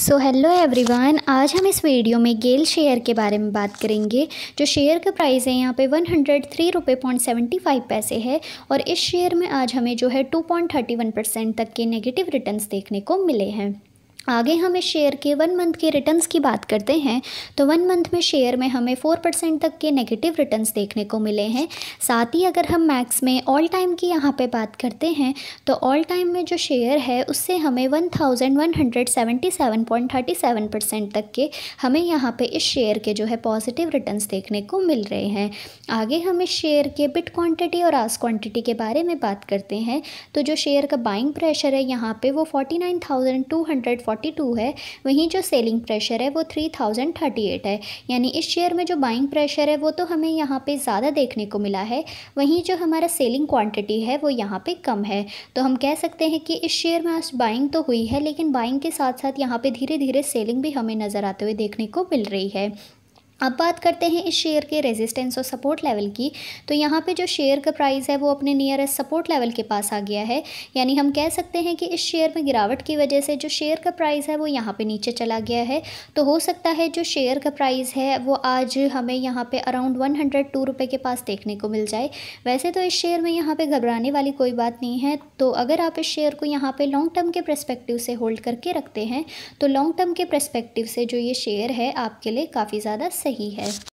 So hello everyone आज हम इस वीडियो में गेल शेयर के बारे में बात करेंगे जो शेयर का प्राइस है यहाँ पे वन हंड्रेड थ्री रुपये पॉइंट सेवेंटी फाइव पैसे है और इस शेयर में आज हमें जो है two point thirty one percent तक के नेगेटिव रिटर्न्स देखने को मिले हैं आगे हम इस शेयर के वन मंथ के रिटर्न्स की बात करते हैं तो वन मंथ में शेयर में हमें फोर परसेंट तक के नेगेटिव रिटर्न्स देखने को मिले हैं साथ ही अगर हम मैक्स में ऑल टाइम की यहाँ पे बात करते हैं तो ऑल टाइम में जो शेयर है उससे हमें one thousand one hundred seventy seven point thirty seven percent तक के हमें यहाँ पर इस शेयर के जो है पॉजिटिव रिटर्न्स देखने को मिल रहे हैं आगे हम इस शेयर के बिट क्वान्टिटी और आस क्वान्टिटी के बारे में बात करते हैं तो जो शेयर का बाइंग प्रेशर है यहाँ पर वो forty nine thousand two hundred 42 है वहीं जो सेलिंग प्रेशर है वो 3038 है यानी इस शेयर में जो बाइंग प्रेशर है वो तो हमें यहाँ पे ज़्यादा देखने को मिला है वहीं जो हमारा सेलिंग क्वांटिटी है वो यहाँ पे कम है तो हम कह सकते हैं कि इस शेयर में आज बाइंग तो हुई है लेकिन बाइंग के साथ साथ यहाँ पर धीरे धीरे सेलिंग भी हमें नज़र आते हुए देखने को मिल रही है अब बात करते हैं इस शेयर के रेजिस्टेंस और सपोर्ट लेवल की तो यहाँ पे जो शेयर का प्राइस है वो अपने नियरेस्ट सपोर्ट लेवल के पास आ गया है यानी हम कह सकते हैं कि इस शेयर में गिरावट की वजह से जो शेयर का प्राइस है वो यहाँ पे नीचे चला गया है तो हो सकता है जो शेयर का प्राइस है वो आज हमें यहाँ पर अराउंड वन हंड्रेड टू रुपये के पास देखने को मिल जाए वैसे तो इस शेयर में यहाँ पर घबराने वाली कोई बात नहीं है तो अगर आप इस शेयर को यहाँ पर लॉन्ग टर्म के प्रस्पेक्टिव से होल्ड करके रखते हैं तो लॉन्ग टर्म के प्रस्पेक्टिव से जो ये शेयर है आपके लिए काफ़ी ज़्यादा सही रही है।